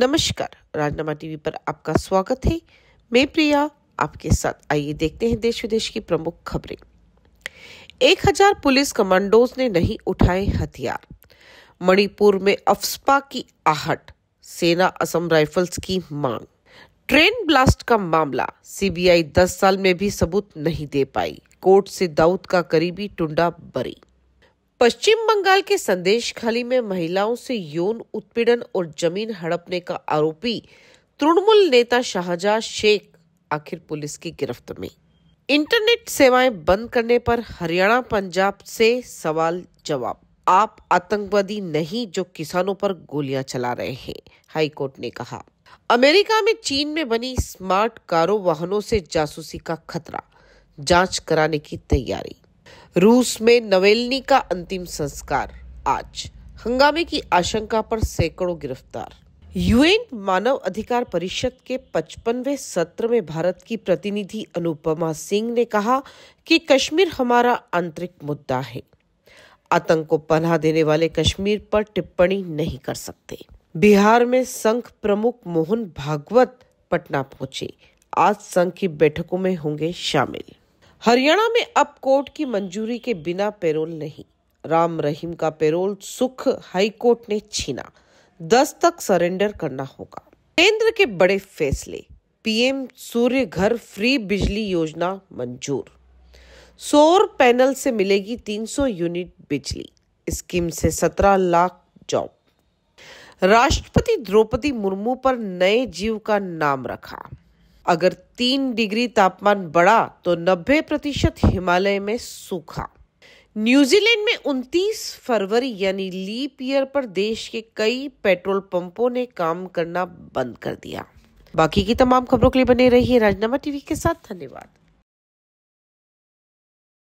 नमस्कार राजनामा टीवी पर आपका स्वागत है मैं प्रिया आपके साथ आइए देखते हैं देश विदेश की प्रमुख खबरें एक हजार पुलिस कमांडोज ने नहीं उठाए हथियार मणिपुर में अफसपा की आहट सेना असम राइफल्स की मांग ट्रेन ब्लास्ट का मामला सीबीआई 10 साल में भी सबूत नहीं दे पाई कोर्ट से दाऊद का करीबी टुंडा बरी पश्चिम बंगाल के संदेश खाली में महिलाओं से यौन उत्पीड़न और जमीन हड़पने का आरोपी तृणमूल नेता शाहजहा शेख आखिर पुलिस की गिरफ्त में इंटरनेट सेवाएं बंद करने पर हरियाणा पंजाब से सवाल जवाब आप आतंकवादी नहीं जो किसानों पर गोलियां चला रहे हैं हाईकोर्ट ने कहा अमेरिका में चीन में बनी स्मार्ट कारों वाहनों से जासूसी का खतरा जांच कराने की तैयारी रूस में नवेलनी का अंतिम संस्कार आज हंगामे की आशंका पर सैकड़ों गिरफ्तार यूएन मानव अधिकार परिषद के 55वें सत्र में भारत की प्रतिनिधि अनुपमा सिंह ने कहा कि कश्मीर हमारा आंतरिक मुद्दा है आतंक को पनाह देने वाले कश्मीर पर टिप्पणी नहीं कर सकते बिहार में संघ प्रमुख मोहन भागवत पटना पहुंचे आज संघ की बैठकों में होंगे शामिल हरियाणा में अब कोर्ट की मंजूरी के बिना पेरोल नहीं राम रहीम का पेरोल सुख हाई कोर्ट ने छीना दस तक सरेंडर करना होगा केंद्र के बड़े फैसले पीएम सूर्य घर फ्री बिजली योजना मंजूर सोर पैनल से मिलेगी 300 यूनिट बिजली स्कीम से 17 लाख जॉब राष्ट्रपति द्रौपदी मुर्मू पर नए जीव का नाम रखा अगर तीन डिग्री तापमान बढ़ा तो 90 प्रतिशत हिमालय में सूखा न्यूजीलैंड में 29 फरवरी यानी लीप ईयर पर देश के कई पेट्रोल पंपों ने काम करना बंद कर दिया बाकी की तमाम खबरों के लिए बने रहिए राजनामा टीवी के साथ धन्यवाद